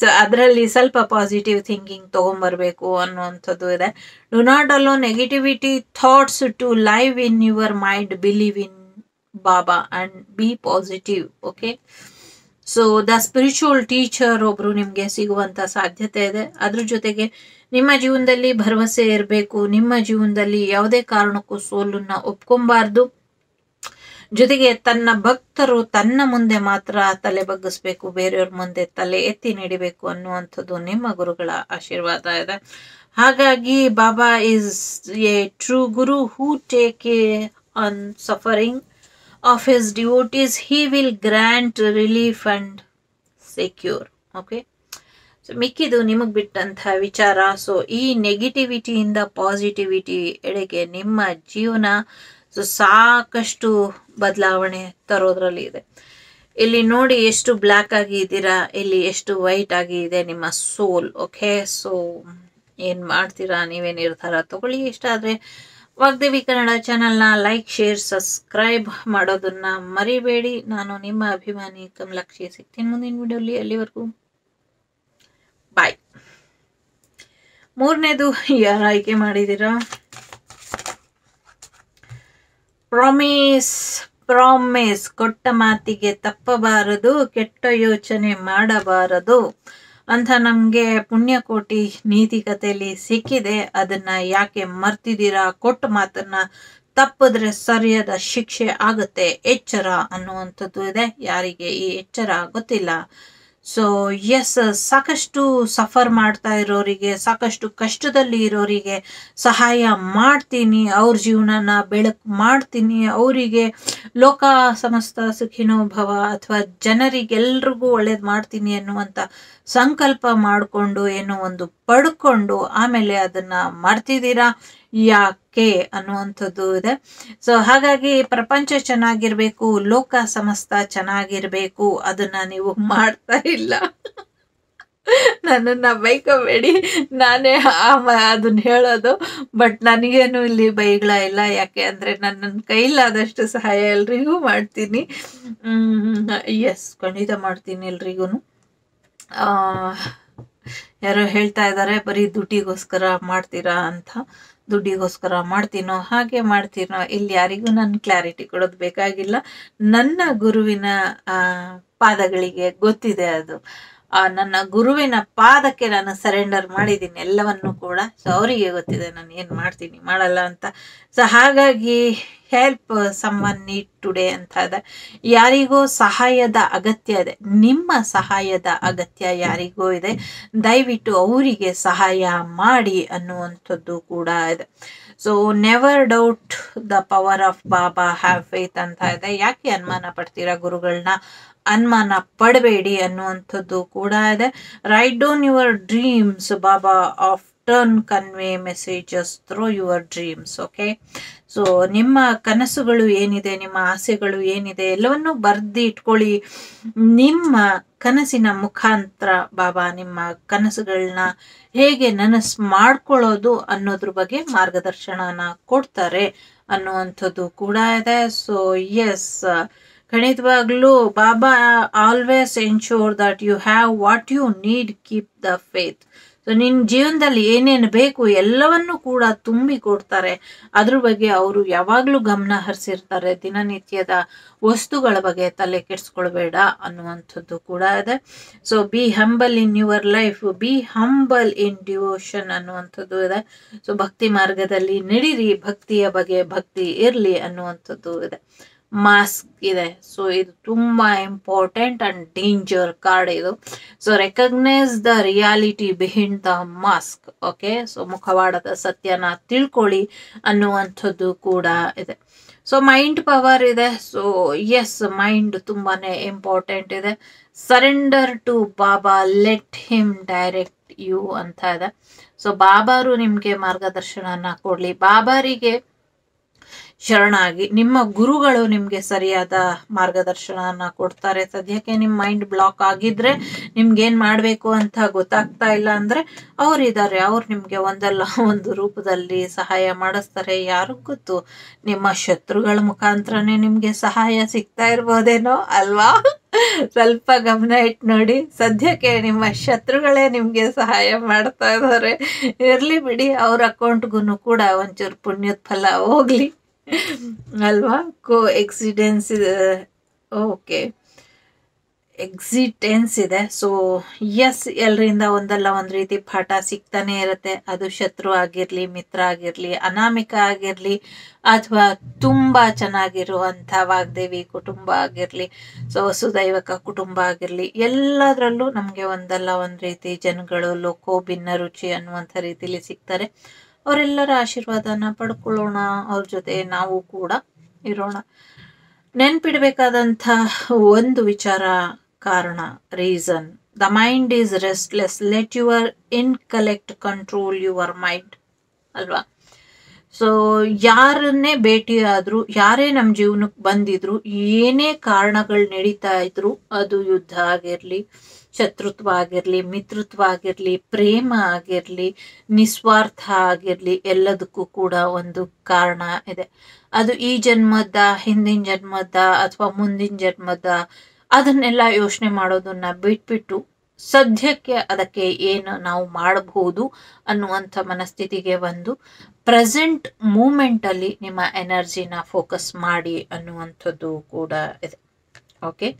ಸೊ ಅದರಲ್ಲಿ ಸ್ವಲ್ಪ ಪಾಸಿಟಿವ್ ಥಿಂಕಿಂಗ್ ತೊಗೊಂಬರ್ಬೇಕು ಅನ್ನುವಂಥದ್ದು ಇದೆ do not allow negativity thoughts to live in your mind believe in Baba and be positive okay so the spiritual teacher ಒಬ್ರು ನಿಮಗೆ ಸಿಗುವಂಥ ಸಾಧ್ಯತೆ ಇದೆ ಅದ್ರ ಜೊತೆಗೆ ನಿಮ್ಮ ಜೀವನದಲ್ಲಿ ಭರವಸೆ ಇರಬೇಕು ನಿಮ್ಮ ಜೀವನದಲ್ಲಿ ಯಾವುದೇ ಕಾರಣಕ್ಕೂ ಸೋಲನ್ನ ಒಪ್ಕೊಂಬಾರ್ದು ಜೊತೆಗೆ ತನ್ನ ಭಕ್ತರು ತನ್ನ ಮುಂದೆ ಮಾತ್ರ ತಲೆ ಬಗ್ಗಿಸ್ಬೇಕು ಬೇರೆಯವ್ರ ಮುಂದೆ ತಲೆ ಎತ್ತಿ ನೀಡಬೇಕು ಅನ್ನುವಂಥದ್ದು ನಿಮ್ಮ ಗುರುಗಳ ಆಶೀರ್ವಾದ ಇದೆ ಹಾಗಾಗಿ Baba is a true guru who take a on suffering of his devotees, he will grant relief and secure. Okay. So ಮಿಕ್ಕಿದು ನಿಮಗೆ ಬಿಟ್ಟಂತಹ ವಿಚಾರ ಸೊ ಈ ನೆಗೆಟಿವಿಟಿಯಿಂದ ಪಾಸಿಟಿವಿಟಿ ಎಡೆಗೆ ನಿಮ್ಮ ಜೀವನ ಸೊ ಸಾಕಷ್ಟು ಬದಲಾವಣೆ ತರೋದ್ರಲ್ಲಿ ಇದೆ ಇಲ್ಲಿ ನೋಡಿ ಎಷ್ಟು ಬ್ಲ್ಯಾಕ್ ಆಗಿ ಇದ್ದೀರಾ ಇಲ್ಲಿ ಎಷ್ಟು ವೈಟ್ ಆಗಿ ಇದೆ ನಿಮ್ಮ ಸೋಲ್ ಓಕೆ ಸೊ ಏನು ಮಾಡ್ತೀರಾ ನೀವೇ ನಿರ್ಧಾರ ತಗೊಳ್ಳಿ ಇಷ್ಟ ಆದರೆ ವಾಗ್ದೇವಿ ಕನ್ನಡ ಚಾನೆಲ್ನ ಲೈಕ್ ಶೇರ್ ಸಬ್ಸ್ಕ್ರೈಬ್ ಮಾಡೋದನ್ನ ಮರಿಬೇಡಿ ನಾನು ನಿಮ್ಮ ಅಭಿಮಾನಿ ಕಮಲಾಕ್ಷಿ ಸಿಗ್ತೀನಿ ಮುಂದಿನ ವಿಡಿಯೋಲಿ ಅಲ್ಲಿವರೆಗೂ ಬಾಯ್ ಮೂರನೇದು ಯಾರು ಆಯ್ಕೆ ಮಾಡಿದ್ದೀರಾ ಪ್ರಾಮಿಸ್ ಪ್ರಾಮಿಸ್ ಕೊಟ್ಟ ಮಾತಿಗೆ ತಪ್ಪಬಾರದು ಕೆಟ್ಟ ಯೋಚನೆ ಮಾಡಬಾರದು ಅಂತ ನಮಗೆ ಪುಣ್ಯಕೋಟಿ ನೀತಿ ಕಥೆಯಲ್ಲಿ ಸಿಕ್ಕಿದೆ ಅದನ್ನ ಯಾಕೆ ಮರ್ತಿದ್ದೀರಾ ಕೊಟ್ಟ ಮಾತನ್ನ ತಪ್ಪಿದ್ರೆ ಸರಿಯಾದ ಶಿಕ್ಷೆ ಆಗುತ್ತೆ ಎಚ್ಚರ ಅನ್ನುವಂಥದ್ದು ಇದೆ ಯಾರಿಗೆ ಈ ಎಚ್ಚರ ಗೊತ್ತಿಲ್ಲ ಸೊ ಎಸ್ ಸಾಕಷ್ಟು ಸಫರ್ ಮಾಡ್ತಾ ಇರೋರಿಗೆ ಸಾಕಷ್ಟು ಕಷ್ಟದಲ್ಲಿ ಇರೋರಿಗೆ ಸಹಾಯ ಮಾಡ್ತೀನಿ ಅವ್ರ ಜೀವನನ ಬೆಳಕು ಮಾಡ್ತೀನಿ ಅವರಿಗೆ ಲೋಕ ಸಮಸ್ತ ಸುಖಿನೋಭವ ಅಥವಾ ಜನರಿಗೆಲ್ರಿಗೂ ಒಳ್ಳೇದು ಮಾಡ್ತೀನಿ ಅನ್ನುವಂಥ ಸಂಕಲ್ಪ ಮಾಡಿಕೊಂಡು ಏನೋ ಒಂದು ಪಡ್ಕೊಂಡು ಆಮೇಲೆ ಅದನ್ನು ಮಾಡ್ತಿದ್ದೀರಾ ಯಾಕೆ ಅನ್ನುವಂಥದ್ದು ಇದೆ ಸೊ ಹಾಗಾಗಿ ಪ್ರಪಂಚ ಚೆನ್ನಾಗಿರ್ಬೇಕು ಲೋಕ ಸಮಸ್ತ ಚೆನ್ನಾಗಿರಬೇಕು ಅದನ್ನ ನೀವು ಮಾಡ್ತಾ ಇಲ್ಲ ನನ್ನನ್ನು ಬೈಕೋಬೇಡಿ ನಾನೇ ಅದನ್ನ ಹೇಳೋದು ಬಟ್ ನನಗೇನು ಇಲ್ಲಿ ಬೈಗಳ ಇಲ್ಲ ಯಾಕೆ ಅಂದರೆ ನನ್ನ ಕೈಲಾದಷ್ಟು ಸಹಾಯ ಎಲ್ರಿಗೂ ಮಾಡ್ತೀನಿ ಎಸ್ ಖಂಡಿತ ಮಾಡ್ತೀನಿ ಎಲ್ರಿಗೂ ಯಾರೋ ಹೇಳ್ತಾ ಇದ್ದಾರೆ ಬರೀ ದುಡ್ಡಿಗೋಸ್ಕರ ಮಾಡ್ತೀರಾ ಅಂತ ದುಡ್ಡಿಗೋಸ್ಕರ ಮಾಡ್ತೀನೋ ಹಾಗೆ ಮಾಡ್ತೀನೋ ಇಲ್ಲಿ ಯಾರಿಗೂ ನಾನು ಕ್ಲಾರಿಟಿ ಕೊಡೋದು ಬೇಕಾಗಿಲ್ಲ ನನ್ನ ಗುರುವಿನ ಪಾದಗಳಿಗೆ ಗೊತ್ತಿದೆ ಅದು ನನ್ನ ಗುರುವಿನ ಪಾದಕ್ಕೆ ನಾನು ಸರೆಂಡರ್ ಮಾಡಿದ್ದೀನಿ ಎಲ್ಲವನ್ನು ಕೂಡ ಸೊ ಅವರಿಗೆ ಗೊತ್ತಿದೆ ನಾನು ಏನು ಮಾಡ್ತೀನಿ ಮಾಡಲ್ಲ ಅಂತ ಸೊ ಹಾಗಾಗಿ help someone need today ಅಂತ ಇದೆ ಯಾರಿಗೋ ಸಹಾಯದ ಅಗತ್ಯ ಇದೆ ನಿಮ್ಮ ಸಹಾಯದ ಅಗತ್ಯ ಯಾರಿಗೋ ಇದೆ ದಯವಿಟ್ಟು ಅವರಿಗೆ ಸಹಾಯ ಮಾಡಿ ಅನ್ನುವಂಥದ್ದು ಕೂಡ ಇದೆ so never doubt the power of Baba have faith ಅಂತ ಇದೆ ಯಾಕೆ ಅನುಮಾನ ಪಡ್ತೀರಾ ಗುರುಗಳನ್ನ ಅನುಮಾನ ಪಡಬೇಡಿ ಅನ್ನುವಂಥದ್ದು ಕೂಡ ಇದೆ write down your dreams Baba often convey messages through your dreams okay so ನಿಮ್ಮ ಕನಸುಗಳು ಏನಿದೆ ನಿಮ್ಮ ಆಸೆಗಳು ಏನಿದೆ ಎಲ್ಲವನ್ನು ಬರ್ದಿ ಇಟ್ಕೊಳ್ಳಿ ನಿಮ್ಮ ಕನಸಿನ ಮುಖಾಂತರ ಬಾಬಾ ನಿಮ್ಮ ಕನಸುಗಳನ್ನ ಹೇಗೆ ನನಸು ಮಾಡ್ಕೊಳ್ಳೋದು ಅನ್ನೋದ್ರ ಬಗ್ಗೆ ಮಾರ್ಗದರ್ಶನನ ಕೊಡ್ತಾರೆ ಅನ್ನುವಂಥದ್ದು ಕೂಡ ಇದೆ ಸೊ ಎಸ್ ಖಂಡಿತವಾಗ್ಲೂ Baba always ensure that you have what you need keep the faith so ನಿನ್ನ ಜೀವನದಲ್ಲಿ ಏನೇನು ಬೇಕು ಎಲ್ಲವನ್ನೂ ಕೂಡ ತುಂಬಿ ಕೊಡ್ತಾರೆ ಅದ್ರ ಬಗ್ಗೆ ಅವರು ಯಾವಾಗಲೂ ಗಮನ ಹರಿಸಿರ್ತಾರೆ ದಿನನಿತ್ಯದ ವಸ್ತುಗಳ ಬಗ್ಗೆ ತಲೆ ಕೆಡಿಸ್ಕೊಳ್ಬೇಡ ಅನ್ನುವಂಥದ್ದು ಕೂಡ ಇದೆ so be humble in your life be humble in devotion ಅನ್ನುವಂಥದ್ದು ಇದೆ ಸೊ ಭಕ್ತಿ ಮಾರ್ಗದಲ್ಲಿ ನಡೀರಿ ಭಕ್ತಿಯ ಬಗ್ಗೆ ಭಕ್ತಿ ಇರಲಿ ಅನ್ನುವಂಥದ್ದು ಇದೆ ಮಾಸ್ಕ್ ಇದೆ ಸೊ ಇದು ತುಂಬಾ ಇಂಪಾರ್ಟೆಂಟ್ ಅಂಡ್ ಡೇಂಜರ್ ಕಾರ್ಡ್ ಇದು so recognise the reality behind the mask okay so ಮುಖವಾಡದ ಸತ್ಯನ ತಿಳ್ಕೊಳ್ಳಿ ಅನ್ನುವಂಥದ್ದು ಕೂಡ ಇದೆ ಸೊ ಮೈಂಡ್ ಪವರ್ ಇದೆ ಸೊ ಎಸ್ ಮೈಂಡ್ ತುಂಬಾನೇ ಇಂಪಾರ್ಟೆಂಟ್ ಇದೆ surrender to Baba let him direct you ಅಂತ ಇದೆ ಸೊ ಬಾಬಾರು ನಿಮಗೆ ಮಾರ್ಗದರ್ಶನನ ಕೊಡಲಿ ಬಾಬಾರಿಗೆ ಶರಣಾಗಿ ನಿಮ್ಮ ಗುರುಗಳು ನಿಮಗೆ ಸರಿಯಾದ ಮಾರ್ಗದರ್ಶನ ಕೊಡ್ತಾರೆ ಸದ್ಯಕ್ಕೆ ನಿಮ್ಮ ಮೈಂಡ್ ಬ್ಲಾಕ್ ಆಗಿದ್ರೆ ನಿಮ್ಗೇನು ಮಾಡಬೇಕು ಅಂತ ಗೊತ್ತಾಗ್ತಾ ಇಲ್ಲ ಅಂದರೆ ಅವರಿದ್ದಾರೆ ಅವ್ರು ನಿಮಗೆ ಒಂದಲ್ಲ ಒಂದು ರೂಪದಲ್ಲಿ ಸಹಾಯ ಮಾಡಿಸ್ತಾರೆ ಯಾರು ಗೊತ್ತು ನಿಮ್ಮ ಶತ್ರುಗಳ ಮುಖಾಂತರನೇ ನಿಮಗೆ ಸಹಾಯ ಸಿಗ್ತಾ ಇರ್ಬೋದೇನೋ ಅಲ್ವಾ ಸ್ವಲ್ಪ ಗಮನ ಇಟ್ಟು ನೋಡಿ ಸದ್ಯಕ್ಕೆ ನಿಮ್ಮ ಶತ್ರುಗಳೇ ನಿಮಗೆ ಸಹಾಯ ಮಾಡ್ತಾ ಇದ್ದಾರೆ ಇರಲಿ ಬಿಡಿ ಅವ್ರ ಅಕೌಂಟ್ಗೂ ಕೂಡ ಒಂಚೂರು ಪುಣ್ಯದ ಫಲ ಹೋಗ್ಲಿ ಅಲ್ವಾ ಕೋ ಎಕ್ಸಿಡೆನ್ಸ್ ಓಕೆ ಎಕ್ಸಿಟೆನ್ಸ್ ಇದೆ ಸೊ ಎಸ್ ಎಲ್ಲರಿಂದ ಒಂದಲ್ಲ ಒಂದು ರೀತಿ ಪಾಠ ಸಿಗ್ತಾನೆ ಇರುತ್ತೆ ಅದು ಶತ್ರು ಆಗಿರಲಿ ಮಿತ್ರ ಆಗಿರಲಿ ಅನಾಮಿಕ ಆಗಿರಲಿ ಅಥವಾ ತುಂಬ ಚೆನ್ನಾಗಿರುವಂಥ ವಾಗ್ದೇವಿ ಕುಟುಂಬ ಆಗಿರಲಿ ಸೊ ವಸುದೈವಕ ಕುಟುಂಬ ಆಗಿರಲಿ ಎಲ್ಲದರಲ್ಲೂ ನಮಗೆ ಒಂದಲ್ಲ ಒಂದು ರೀತಿ ಜನಗಳು ಭಿನ್ನ ರುಚಿ ಅನ್ನುವಂಥ ರೀತಿಲಿ ಸಿಗ್ತಾರೆ ಅವರೆಲ್ಲರ ಆಶೀರ್ವಾದನ ಪಡ್ಕೊಳ್ಳೋಣ ಅವ್ರ ಜೊತೆ ನಾವು ಕೂಡ ಇರೋಣ ನೆನ್ಪಿಡ್ಬೇಕಾದಂಥ ಒಂದು ವಿಚಾರ ಕಾರಣ reason the mind is restless let your intellect control your mind ಅಲ್ವಾ ಸೊ ಯಾರನ್ನೇ ಭೇಟಿಯಾದರೂ ಯಾರೇ ನಮ್ಮ ಜೀವನಕ್ಕೆ ಬಂದಿದ್ರು ಏನೇ ಕಾರಣಗಳು ನಡೀತಾ ಇದ್ರು ಅದು ಯುದ್ಧ ಆಗಿರಲಿ ಶತ್ರುತ್ವ ಆಗಿರಲಿ ಮಿತ್ರತ್ವ ಆಗಿರಲಿ ಪ್ರೇಮ ಆಗಿರಲಿ ನಿಸ್ವಾರ್ಥ ಆಗಿರಲಿ ಎಲ್ಲದಕ್ಕೂ ಕೂಡ ಒಂದು ಕಾರಣ ಇದೆ ಅದು ಈ ಜನ್ಮದ ಹಿಂದಿನ ಜನ್ಮದ ಅಥವಾ ಮುಂದಿನ ಜನ್ಮದ ಅದನ್ನೆಲ್ಲ ಯೋಚನೆ ಮಾಡೋದನ್ನ ಬಿಟ್ಬಿಟ್ಟು ಸದ್ಯಕ್ಕೆ ಅದಕ್ಕೆ ಏನು ನಾವು ಮಾಡಬಹುದು ಅನ್ನುವಂಥ ಮನಸ್ಥಿತಿಗೆ ಬಂದು ಪ್ರೆಸೆಂಟ್ ಮೂಮೆಂಟಲ್ಲಿ ನಿಮ್ಮ ಎನರ್ಜಿನ ಫೋಕಸ್ ಮಾಡಿ ಅನ್ನುವಂಥದ್ದು ಕೂಡ ಇದೆ ಓಕೆ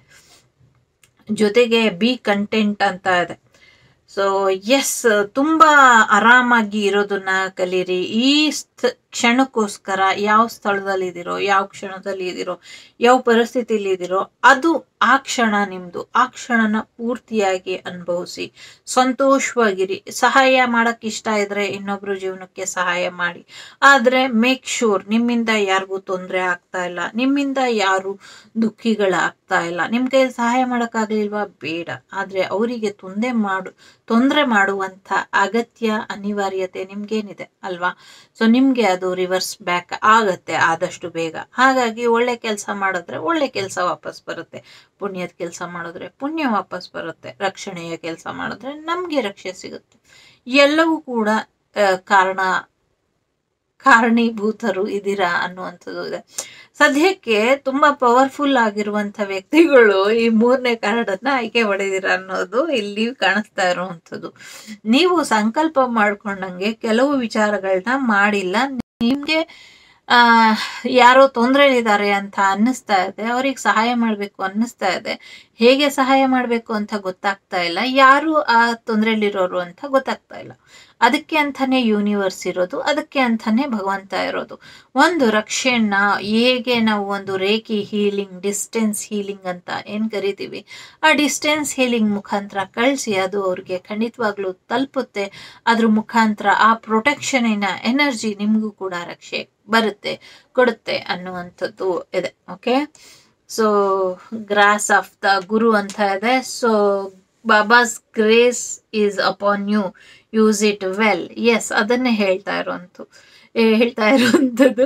ಜೊತೆಗೆ ಬಿ ಕಂಟೆಂಟ್ ಅಂತ ಇದೆ ಸೊ ಎಸ್ ತುಂಬ ಆರಾಮಾಗಿ ಇರೋದನ್ನ ಕಲೀರಿ ಈ ಕ್ಷಣಕ್ಕೋಸ್ಕರ ಯಾವ ಸ್ಥಳದಲ್ಲಿ ಇದ್ದೀರೋ ಯಾವ ಕ್ಷಣದಲ್ಲಿ ಇದ್ದೀರೋ ಯಾವ ಪರಿಸ್ಥಿತಿಲಿ ಇದ್ದೀರೋ ಅದು ಆ ಕ್ಷಣ ನಿಮ್ಮದು ಆ ಕ್ಷಣನ ಪೂರ್ತಿಯಾಗಿ ಅನುಭವಿಸಿ ಸಂತೋಷವಾಗಿರಿ ಸಹಾಯ ಮಾಡೋಕ್ಕೆ ಇಷ್ಟ ಇದ್ರೆ ಇನ್ನೊಬ್ಬರು ಜೀವನಕ್ಕೆ ಸಹಾಯ ಮಾಡಿ ಆದರೆ ಮೇಕ್ ಶೂರ್ ನಿಮ್ಮಿಂದ ಯಾರಿಗೂ ತೊಂದರೆ ಆಗ್ತಾ ಇಲ್ಲ ನಿಮ್ಮಿಂದ ಯಾರು ದುಃಖಿಗಳಾಗ್ತಾ ಇಲ್ಲ ನಿಮಗೆ ಸಹಾಯ ಮಾಡೋಕ್ಕಾಗಲಿಲ್ವಾ ಬೇಡ ಆದರೆ ಅವರಿಗೆ ತೊಂದರೆ ಮಾಡು ತೊಂದರೆ ಮಾಡುವಂಥ ಅಗತ್ಯ ಅನಿವಾರ್ಯತೆ ನಿಮ್ಗೇನಿದೆ ಅಲ್ವಾ ಸೊ ನಿಮಗೆ ಅದು ಅದು ರಿವರ್ಸ್ ಬ್ಯಾಕ್ ಆಗುತ್ತೆ ಆದಷ್ಟು ಬೇಗ ಹಾಗಾಗಿ ಒಳ್ಳೆ ಕೆಲಸ ಮಾಡಿದ್ರೆ ಒಳ್ಳೆ ಕೆಲಸ ವಾಪಸ್ ಬರುತ್ತೆ ಪುಣ್ಯದ ಕೆಲಸ ಮಾಡಿದ್ರೆ ಪುಣ್ಯ ವಾಪಸ್ ಬರುತ್ತೆ ರಕ್ಷಣೆಯ ಕೆಲಸ ಮಾಡಿದ್ರೆ ನಮಗೆ ರಕ್ಷೆ ಸಿಗುತ್ತೆ ಎಲ್ಲವೂ ಕೂಡ ಕಾರಣ ಕಾರಣೀಭೂತರು ಇದ್ದೀರಾ ಅನ್ನುವಂಥದ್ದು ಇದೆ ಸದ್ಯಕ್ಕೆ ತುಂಬಾ ಪವರ್ಫುಲ್ ಆಗಿರುವಂತ ವ್ಯಕ್ತಿಗಳು ಈ ಮೂರನೇ ಕಾರ್ಡನ್ನ ಆಯ್ಕೆ ಹೊಡೆದಿರ ಅನ್ನೋದು ಇಲ್ಲಿ ಕಾಣಿಸ್ತಾ ಇರುವಂಥದ್ದು ನೀವು ಸಂಕಲ್ಪ ಮಾಡ್ಕೊಂಡಂಗೆ ಕೆಲವು ವಿಚಾರಗಳನ್ನ ಮಾಡಿಲ್ಲ ನಿಮಗೆ ಯಾರೋ ಇದ್ದಾರೆ ಅಂತ ಅನ್ನಿಸ್ತಾ ಇದೆ ಅವ್ರಿಗೆ ಸಹಾಯ ಮಾಡಬೇಕು ಅನ್ನಿಸ್ತಾ ಇದೆ ಹೇಗೆ ಸಹಾಯ ಮಾಡಬೇಕು ಅಂತ ಗೊತ್ತಾಗ್ತಾ ಇಲ್ಲ ಯಾರು ಆ ತೊಂದರೆಲಿರೋರು ಅಂತ ಗೊತ್ತಾಗ್ತಾ ಇಲ್ಲ ಅದಕ್ಕೆ ಅಂತಾನೆ ಯೂನಿವರ್ಸ್ ಇರೋದು ಅದಕ್ಕೆ ಅಂತಾನೆ ಭಗವಂತ ಇರೋದು ಒಂದು ರಕ್ಷೆಯನ್ನ ಹೇಗೆ ನಾವು ಒಂದು ರೇಖಿ ಹೀಲಿಂಗ್ ಡಿಸ್ಟೆನ್ಸ್ ಹೀಲಿಂಗ್ ಅಂತ ಏನು ಕರಿತೀವಿ ಆ ಡಿಸ್ಟೆನ್ಸ್ ಹೀಲಿಂಗ್ ಮುಖಾಂತರ ಕಳಿಸಿ ಅದು ಅವ್ರಿಗೆ ಖಂಡಿತವಾಗ್ಲೂ ತಲುಪುತ್ತೆ ಅದ್ರ ಮುಖಾಂತರ ಆ ಪ್ರೊಟೆಕ್ಷನಿನ ಎನರ್ಜಿ ನಿಮಗೂ ಕೂಡ ರಕ್ಷೆ ಬರುತ್ತೆ ಕೊಡುತ್ತೆ ಅನ್ನುವಂಥದ್ದು ಇದೆ okay so grace of the guru ಅಂತ ಇದೆ so Baba's grace is upon you use it well yes ಅದನ್ನೇ ಹೇಳ್ತಾ ಇರುವಂತ ಹೇಳ್ತಾ ಇರುವಂಥದ್ದು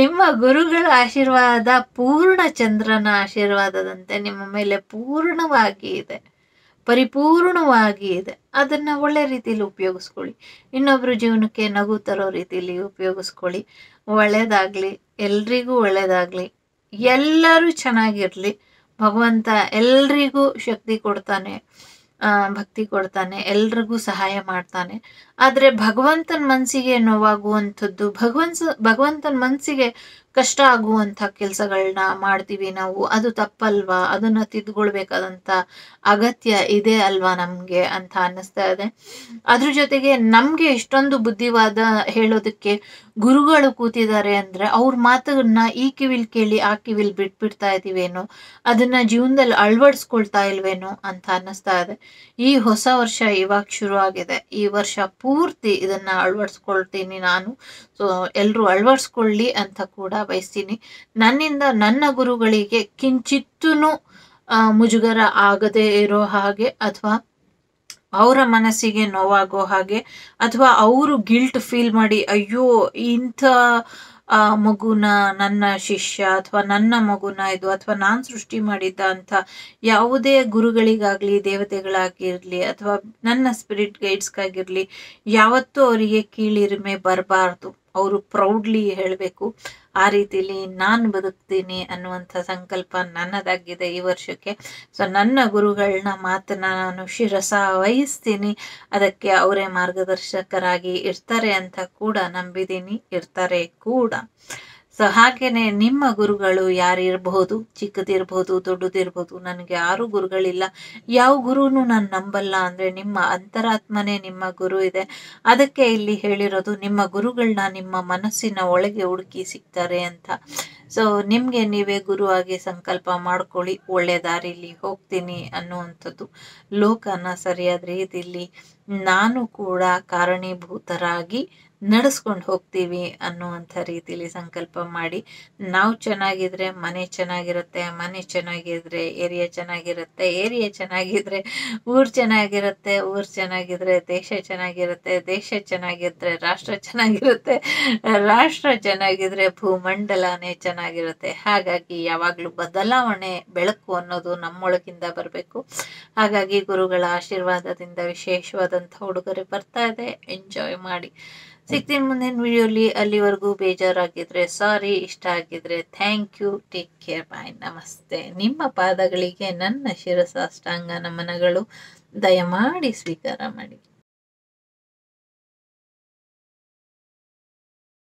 ನಿಮ್ಮ ಗುರುಗಳ ಆಶೀರ್ವಾದ ಪೂರ್ಣ ಚಂದ್ರನ ಆಶೀರ್ವಾದದಂತೆ ನಿಮ್ಮ ಮೇಲೆ ಪೂರ್ಣವಾಗಿ ಇದೆ ಪರಿಪೂರ್ಣವಾಗಿ ಇದೆ ಅದನ್ನು ಒಳ್ಳೆ ರೀತಿಯಲ್ಲಿ ಉಪಯೋಗಿಸ್ಕೊಳ್ಳಿ ಇನ್ನೊಬ್ರ ಜೀವನಕ್ಕೆ ನಗು ತರೋ ರೀತಿಯಲ್ಲಿ ಉಪಯೋಗಿಸ್ಕೊಳ್ಳಿ ಒಳ್ಳೆಯದಾಗಲಿ ಎಲ್ರಿಗೂ ಒಳ್ಳೆಯದಾಗಲಿ ಎಲ್ಲರೂ ಚೆನ್ನಾಗಿರಲಿ ಭಗವಂತ ಎಲ್ರಿಗೂ ಶಕ್ತಿ ಕೊಡ್ತಾನೆ ಭಕ್ತಿ ಕೊಡ್ತಾನೆ ಎಲ್ರಿಗೂ ಸಹಾಯ ಮಾಡ್ತಾನೆ ಆದರೆ ಭಗವಂತನ ಮನಸ್ಸಿಗೆ ನೋವಾಗುವಂಥದ್ದು ಭಗವಂತ ಭಗವಂತನ ಮನಸ್ಸಿಗೆ ಕಷ್ಟ ಆಗುವಂಥ ಕೆಲಸಗಳನ್ನ ಮಾಡ್ತೀವಿ ನಾವು ಅದು ತಪ್ಪಲ್ವಾ ಅದನ್ನು ತಿದ್ಕೊಳ್ಬೇಕಾದಂತ ಅಗತ್ಯ ಇದೆ ಅಲ್ವಾ ನಮಗೆ ಅಂತ ಅನ್ನಿಸ್ತಾ ಇದೆ ಅದ್ರ ಜೊತೆಗೆ ನಮಗೆ ಇಷ್ಟೊಂದು ಬುದ್ಧಿವಾದ ಹೇಳೋದಕ್ಕೆ ಗುರುಗಳು ಕೂತಿದ್ದಾರೆ ಅಂದರೆ ಅವ್ರ ಮಾತನ್ನ ಈ ಕಿವಿಲ್ ಕೇಳಿ ಆ ಕಿವಿಲ್ ಬಿಟ್ಬಿಡ್ತಾ ಇದ್ದೀವೇನೋ ಅದನ್ನು ಜೀವನದಲ್ಲಿ ಅಳವಡಿಸ್ಕೊಳ್ತಾ ಇಲ್ವೇನೋ ಅಂತ ಅನ್ನಿಸ್ತಾ ಇದೆ ಈ ಹೊಸ ವರ್ಷ ಇವಾಗ ಶುರು ಆಗಿದೆ ಈ ವರ್ಷ ಪೂ ಪೂರ್ತಿ ಇದನ್ನ ಅಳವಡಿಸ್ಕೊಳ್ತೀನಿ ನಾನು ಸೊ ಎಲ್ಲರೂ ಅಳವಡಿಸ್ಕೊಳ್ಳಿ ಅಂತ ಕೂಡ ಬಯಸ್ತೀನಿ ನನ್ನಿಂದ ನನ್ನ ಗುರುಗಳಿಗೆ ಕಿಂಚಿತ್ತೂ ಮುಜುಗರ ಆಗದೇ ಇರೋ ಹಾಗೆ ಅಥವಾ ಅವರ ಮನಸ್ಸಿಗೆ ನೋವಾಗೋ ಹಾಗೆ ಅಥವಾ ಅವರು ಗಿಲ್ಟ್ ಫೀಲ್ ಮಾಡಿ ಅಯ್ಯೋ ಇಂಥ ಆ ಮಗುನ ನನ್ನ ಶಿಷ್ಯ ಅಥವಾ ನನ್ನ ಮಗುನ ಇದು ಅಥವಾ ನಾನು ಸೃಷ್ಟಿ ಮಾಡಿದ್ದ ಅಂತ ಯಾವುದೇ ಗುರುಗಳಿಗಾಗಲಿ ದೇವತೆಗಳಾಗಿರಲಿ ಅಥವಾ ನನ್ನ ಸ್ಪಿರಿಟ್ ಗೈಡ್ಸ್ಗಾಗಿರಲಿ ಯಾವತ್ತೂ ಅವರಿಗೆ ಕೀಳಿರಿಮೆ ಬರಬಾರ್ದು ಅವರು ಪ್ರೌಡ್ಲಿ ಹೇಳಬೇಕು ಆ ರೀತಿಯಲ್ಲಿ ನಾನು ಬದುಕ್ತೀನಿ ಅನ್ನುವಂಥ ಸಂಕಲ್ಪ ನನ್ನದಾಗಿದೆ ಈ ವರ್ಷಕ್ಕೆ ಸೊ ನನ್ನ ಗುರುಗಳನ್ನ ಮಾತನ್ನ ನಾನು ಶಿರಸ ವಹಿಸ್ತೀನಿ ಅದಕ್ಕೆ ಅವರೇ ಮಾರ್ಗದರ್ಶಕರಾಗಿ ಇರ್ತಾರೆ ಅಂತ ಕೂಡ ನಂಬಿದ್ದೀನಿ ಇರ್ತಾರೆ ಕೂಡ ಸೊ ಹಾಗೆಯೇ ನಿಮ್ಮ ಗುರುಗಳು ಯಾರಿರ್ಬಹುದು ಚಿಕ್ಕದಿರ್ಬೋದು ದೊಡ್ಡದಿರ್ಬೋದು ನನಗೆ ಯಾರು ಗುರುಗಳಿಲ್ಲ ಯಾವ ಗುರುನು ನಾನು ನಂಬಲ್ಲ ಅಂದರೆ ನಿಮ್ಮ ಅಂತರಾತ್ಮನೇ ನಿಮ್ಮ ಗುರು ಇದೆ ಅದಕ್ಕೆ ಇಲ್ಲಿ ಹೇಳಿರೋದು ನಿಮ್ಮ ಗುರುಗಳನ್ನ ನಿಮ್ಮ ಮನಸ್ಸಿನ ಒಳಗೆ ಹುಡುಕಿ ಸಿಗ್ತಾರೆ ಅಂತ ಸೊ ನಿಮಗೆ ನೀವೇ ಗುರುವಾಗಿ ಸಂಕಲ್ಪ ಮಾಡ್ಕೊಳ್ಳಿ ಒಳ್ಳೆ ದಾರಿಲಿ ಹೋಗ್ತೀನಿ ಅನ್ನುವಂಥದ್ದು ಲೋಕನ ಸರಿಯಾದ ರೀತಿಯಲ್ಲಿ ನಾನು ಕೂಡ ಕಾರಣೀಭೂತರಾಗಿ ನಡೆಸ್ಕೊಂಡು ಹೋಗ್ತೀವಿ ಅನ್ನುವಂಥ ರೀತಿಲಿ ಸಂಕಲ್ಪ ಮಾಡಿ ನಾವು ಚೆನ್ನಾಗಿದ್ರೆ ಮನೆ ಚೆನ್ನಾಗಿರುತ್ತೆ ಮನೆ ಚೆನ್ನಾಗಿದ್ರೆ ಏರಿಯಾ ಚೆನ್ನಾಗಿರುತ್ತೆ ಏರಿಯಾ ಚೆನ್ನಾಗಿದ್ರೆ ಊರು ಚೆನ್ನಾಗಿರುತ್ತೆ ಊರು ಚೆನ್ನಾಗಿದ್ರೆ ದೇಶ ಚೆನ್ನಾಗಿರುತ್ತೆ ದೇಶ ಚೆನ್ನಾಗಿದ್ರೆ ರಾಷ್ಟ್ರ ಚೆನ್ನಾಗಿರುತ್ತೆ ರಾಷ್ಟ್ರ ಚೆನ್ನಾಗಿದ್ರೆ ಭೂಮಂಡಲನೇ ಚೆನ್ನಾಗಿರುತ್ತೆ ಹಾಗಾಗಿ ಯಾವಾಗಲೂ ಬದಲಾವಣೆ ಬೆಳಕು ಅನ್ನೋದು ನಮ್ಮೊಳಗಿಂದ ಬರಬೇಕು ಹಾಗಾಗಿ ಗುರುಗಳ ಆಶೀರ್ವಾದದಿಂದ ವಿಶೇಷವಾದಂಥ ಉಡುಗೊರೆ ಬರ್ತಾ ಇದೆ ಎಂಜಾಯ್ ಮಾಡಿ ಸಿಗ್ತೀನಿ ಮುಂದಿನ ವಿಡಿಯೋಲಿ ಅಲ್ಲಿವರೆಗೂ ಬೇಜಾರಾಗಿದ್ರೆ ಸಾರಿ ಇಷ್ಟ ಆಗಿದ್ರೆ thank you take care bye ನಮಸ್ತೆ ನಿಮ್ಮ ಪಾದಗಳಿಗೆ ನನ್ನ ಶಿರಸಾಷ್ಟಾಂಗ ನಮನಗಳು ದಯಮಾಡಿ ಸ್ವೀಕಾರ ಮಾಡಿ